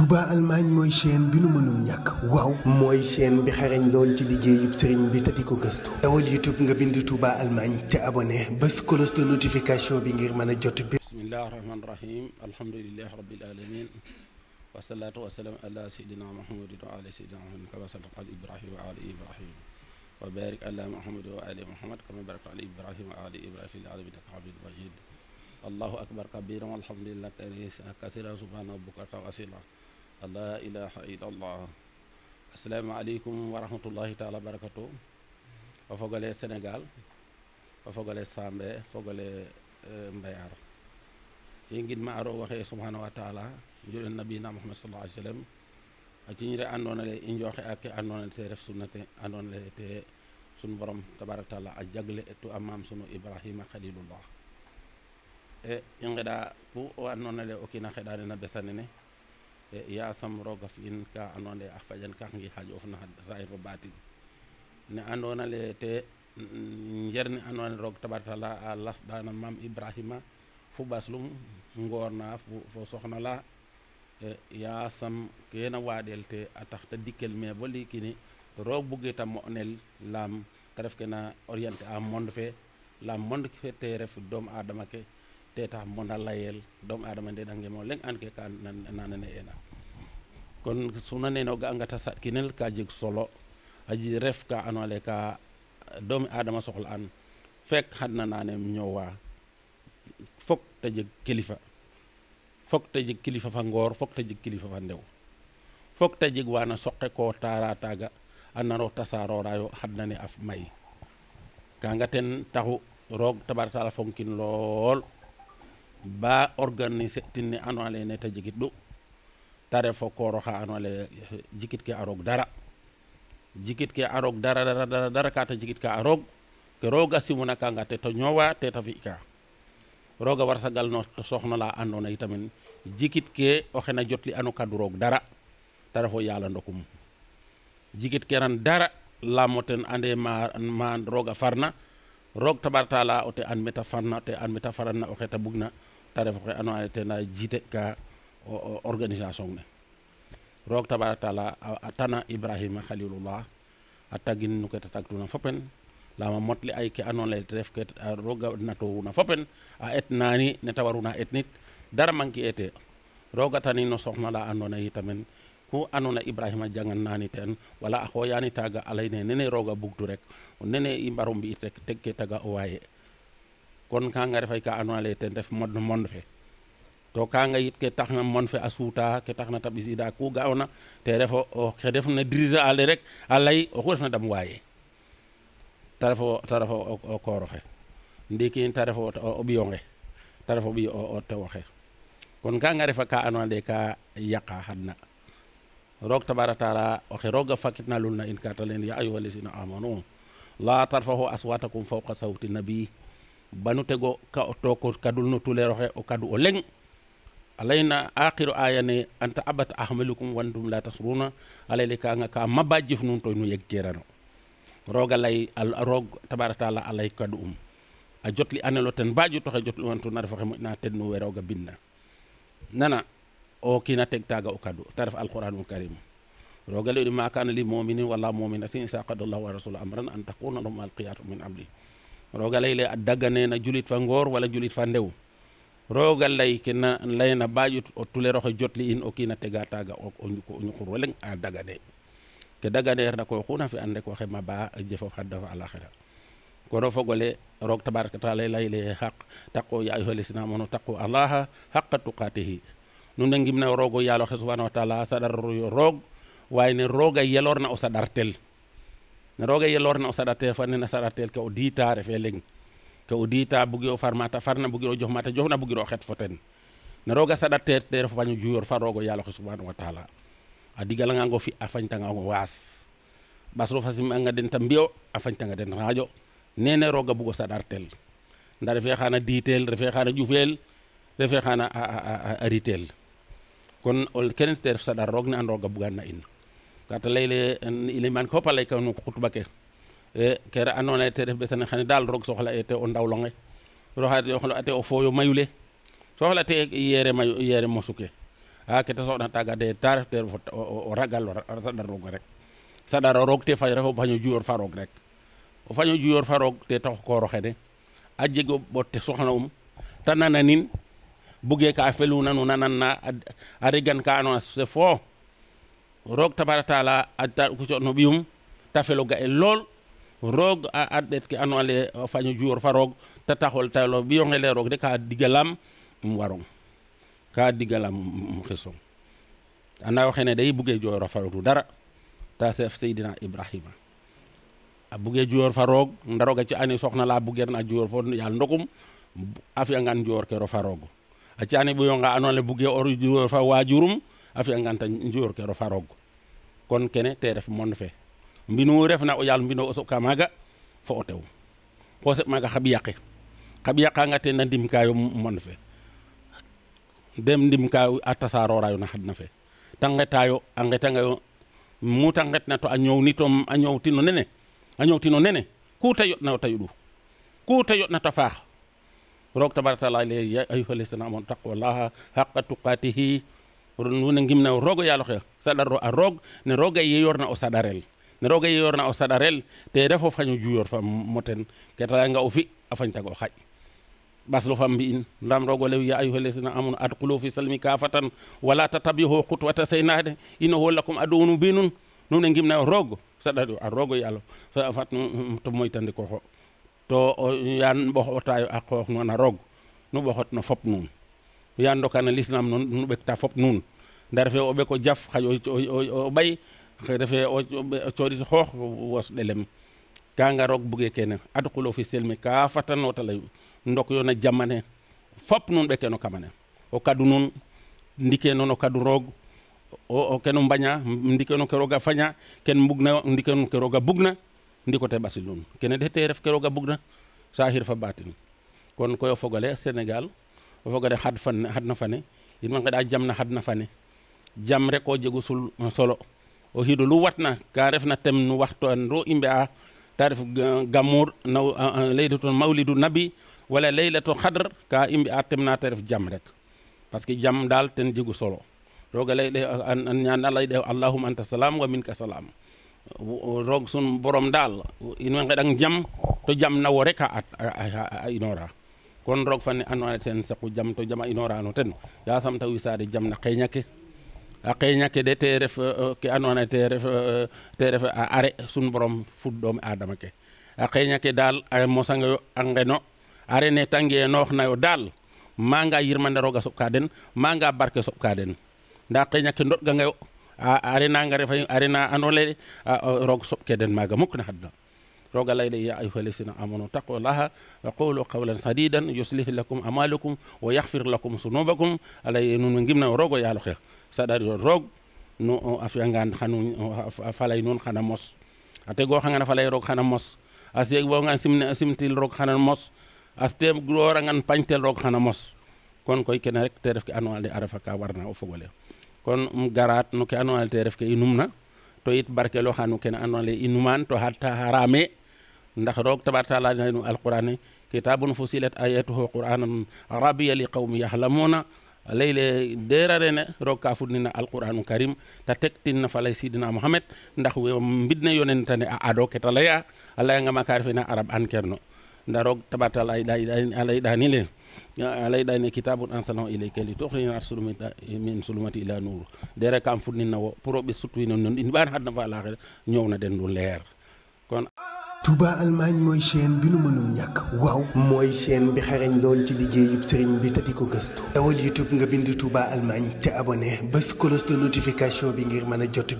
Touba Allemagne mooy chaîne bi nu mënul ñàkk waaw mooy chaîne bi xarañ lool ci liggéeyub sëriñ bi te di ko gëstu dawal YouTube nga bind tubaa Allemagne te abonné bés cloche de bi ngir mën a jot bi bismillahi rahmaani rahim alhamdulillahi rabbil alamin wasalaatu wasalaam ala seydina muhammadin wa ala seydina muhammadin kama salaka ala ibrahima wa ala ibrahima wa barik ala muhammadin wa ala muhammad kama baraka ala ibrahima wa ala ibrahima fil alamin innaka hamidun la ilaha illallah asalaamaaleykum wa rahmatullahi taala barakatu o fogole sénégal o fogole sambe fogole mbayar ye gidma aro waxe subhanahu wa taala njuɗen nabina muhammad sallah alih sallam a ciñre andona le i njooxe ake andona te ref sunnate andona le te sun borom tabarak taala a jagle to a maam sunu ibrahima khalilullah e i ngeɗa ku o andona le o kiina xeɗanena besa nene e yasam roga fiin ka andonde a faƴan kak gi haaju ofna sahifa batin ne andonale te mm, jerni andone roog tabatala a lasɗana mam ibrahima fo ɓaslum gorna fo sohnala e yasam kena waɗel te a taxta dikkel mais bo likini roog bugita mo'nel lam te ref kena orienté a monde fe lam monde fe te ref dom adama ke teta mona layel ɗom adama nde ɗange mo leng an ke ka nanane ena kon suna nene o ga'anga ta saɗkinel ka jeg solo a ref ka andoona yee ka doomi adama soxla an fekk xadna nanem ñoowa fok te jeg kilifa fok te jeg kilifa fa ngoor fok te jeg kilifa fa ndew fok te jeg waana soqe ko taara taaga a naro tasaarora yo xadna ne af may kanga ten taxu roog tabaratala fonkin lool ba organiser tinni ano ale neta jikit du tare fo ko roha ano eh, jikit ke arog dara jikit ke arog dara dara dara dara kata jikit ka arog ke roga simuna ka ngate to nyowa te fi ka roga war sagal no soxna la andona itamin jikit ke anu o xena jotli anu kadu rog dara tare fo yalla ndokum jikit ke ran dara lamoten ande ma ma roga farna rog tabartala o te an meta farna te an meta farna o xeta bugna ta ref oxe ando naye tena jiite ka organisation ne roog tabaraka taala a tana ibrahima khalilullah a tagin no ke ta tagtuna fopen lama motli ay ke ando naye te ref ke roga natowuna fopen a et nani ne ta waruna et nit dara manki ete roga tani no soxna la ando naye tamen ku andona ibrahima jangan nani ten wala a xoyani taga alay ne nene roga bugtu rek nene i mbaro mbi it rek teg taga o waye kon kanga refay ka ando ten ref mod fe to kanga yit ke taxna mon fe a suuta ke taxna te ɓisida ku ga'oona te ref xe refna diriger ale rek a ley oxu refna dam waaye te ref te ref o koor oxe ndiiki te ref o ɓiyo nge te ref o ɓiyo ka ando ka yaqa xadna roog tabara taala oxe roog a fakitna lul na in ka ta leen ya ayuha lazina amanu la tarfahu aswatakum fawqa sawti nabii banu tego ka o toko kadul no tulero he o kadu o leng alayna akhiru ayane anta abata ahmalukum wandum la tasruna alayli ka nga ka mabajif nun toy nu yeggerano roga lay al rog tabarak taala alay kadu um a jotli anelo ten baaju to xe jotli wantu na refoxe moƴna ten nu weroga binna nana o kina teg taga o kadu te ref alquran ul karim roga lay ma kana li mu'minin wala mu'minatin isa qadallahu wa rasulu amran an taquna lahum alqiyatu min amli roga layle a daganena julit fa ngoor wala julit fa ndew roga lay ke na layna bajut o tuleroxe jotli in o kiina tega taga o ñuqur o a dagane ke daganeerna koy oxu na fi'an rek oxe maba jëfof xadda fa alaxira kono fogole roog tabaraka taala layle xaq taqo ya ayyuhal islamuna taqu allaha xaqa tuqatihi nun na ngimna roog o yaaloxe subhanahu wa taala saɗar roog waye ne yeloorna o saɗartel roga lorna o saɗate fannen a saɗatel ke o diitare fe leng ka o diita bugi o farmata farna bugi o mata joxna bugi o xet foten Naroga roga saɗate tere fo faño juyor fa rogo ko subhanahu wa taala a digalangango fi a was waas fasim nga den ta mbiyo a nga den xaaƴo nene roga bugo sadartel nda refe xana diitel refe xana juvel refe xana a ritel kon kene te ref sadar roog an roga bugan na in Kata lele en iliman ko kan khutba ke e kera anona te def besane xani dal rog soxla ete te o ndaw longe yo xlo ate o yo mayule soxla te yere mayu yere mosuke a ke ta soxna taga de tar te o ragal sadar rog rek sadar rog te fay rafo bañu juyor fa rek o fañu juyor farog te tax ko roxede a jego botte soxna um tanana nin buge ka feluna nu nanana a regan ka no se fo Rog tabara taala adda ko tafeloga elol tafelo ga en lol rog a arɗet ke ano ale faño juyor fa roog tataxol taylo ɓiyongele rog de ka digalam mu warong ka digalam mu xesong ana yo day buge juor fa rog dara ta sef sayidina ibrahima a buge juyor fa roog ndaroga ci ani soxna la buger na juyor fo yal ndokum afi fiyangan juyor ke ro fa rog a ci ani nga ano ale buge or juyor fa wajurum a fiyanganta njuyor ke rofa roog kon kene te ref mon fe mbinu refna o yaal mbino o soɓka maaga fo o tew ko seɓ maaga xa ɓiyaqe xa ɓiyaqanga ten na ndimkaayo mon fe dem ndimkaayo a tasaroorayo na xadna fe te ngetaayo a ngetangayo mu ta ngetna to a ñoownito a ñoowtino nene a ñoowtino nene ku ta yoɗnayo ta yuɗu ku ta yoɗna ta faax roog tabaraka taala le ya ayuha lesina amanu taqwallaha haqa tuqatihi wona gimna rogo yo allah saɗatɗo a roog ne roga yeyorna o saɗarel ne roga yeyorna o saɗarel te refo faño juyor fam moten ke taanga o fi a fañtaga o xaƴ ɓaslo fam mbi'in ndam roog o lew ya ayuha lesina amanu adkulu fi salmi kafatan wala tatabiho kutwata seynade ino ho lakum adownu mbinun num ne gimna o rogo saɗaɗo a rogo yo so a fat to moytandi ko ho to yan ɓoxotayo a qoox nuun a roog nu ɓoxot mm, no fop nuun nde refe o ɓeko jaf xaƴ o ɓay refe o coɗito hoox wosɗe lem kanga roog buge kene adkulo fi selmi ka fatan o tala ndok yo na jamane fop nun ɓeke no kamane o kadu nun ndike noon o kadu roog o keno mbaña ndike no ke rooga faña ken mbugna ndike no ke roga bugna ndiko te ɓasil nun kene ɗe te ref ke roga bugna sahir fa batin kon koy koyo fogole senegal o fogole had fan hadna fane yimɓe geɗa jamna xadna fane jam rek o sul solo o hido lu watna ka refna tem nu waxto an ro imbe a tarif gamur gammur naw leydatu nabi wala leylatu khadr ka imbe a tem na tarif jam rek parce que jam dal ten jegu solo roga lay an ñaan allah de allahumma anta salam wa minka salam rog sun borom dal in way ngeɗang jam to jam nawo rek a, inora kon rog fane andoona ten saqu jam to jam inora no ten ya sam taw wisaade jam na xeñake xëy ñakke de te ref euh, euh, ke andoona te ref euh, te ref a are sun borom fut doom aadama ke a xëy ñakke daal a mosangayo a ngeno are ne ta ngeenooxnayo daal manga yirmande roog a soɓka den manga barke soɓka den ndaa xëy ñakke ndoɗgangayo a are nanga refa are na andoona roog soɓke den maaga mukk na xadna roog alayna ya ayuha alladina amanu taqullaha wa qulu qawlan sadidan yuslih lakum amalakum wa yahfir lakum sunubakum alay nun gimna rogo yaalo xeex saɗari o roog no a fiyangan xanu falay nun xana mos a tego xangana falay roog xana mos a seeg bogan simne simtil roog xana mos a teem goorangan pañtel roog xana mos kon koy kene rek te ref ke andoona yee a refa ka warna o fog ole kon um garaat no ke andoona yee te ref ke i numna to yit barkelooxa no kene andoona yee i numaan to xata xarame ndax roog tabaar taala naynu alquraan kitabun fusilat ayatuhu qur'anan arabiyya liqawmi yahlamuna layle leyle derarene roog ka fudnina alqur'anu karim ta tin tektinna falay sidina mouhamed ndax we mbidne yonentane a ado ke ta laya a leyangama ka refena arab an kerno nda roog tabaar taala alay leyɗani le alay leyɗani kitabun ansalan ilayka li toxrina sulumata min sulumati ila nur dere kam fudninna wo pour o ɓis sutwino non in ɓan hadna fa alaxira ñowna den lu leer kon Touba almaañ mooy chaîne bi nu mënul ñàkk waaw mooy chaîne bi xarañ lool ci liggéeyub sëriñ bi te di ko gëstu dawal YouTube nga bind Touba Allemagne te abonné bés cloche de notification bi ngir mën a jot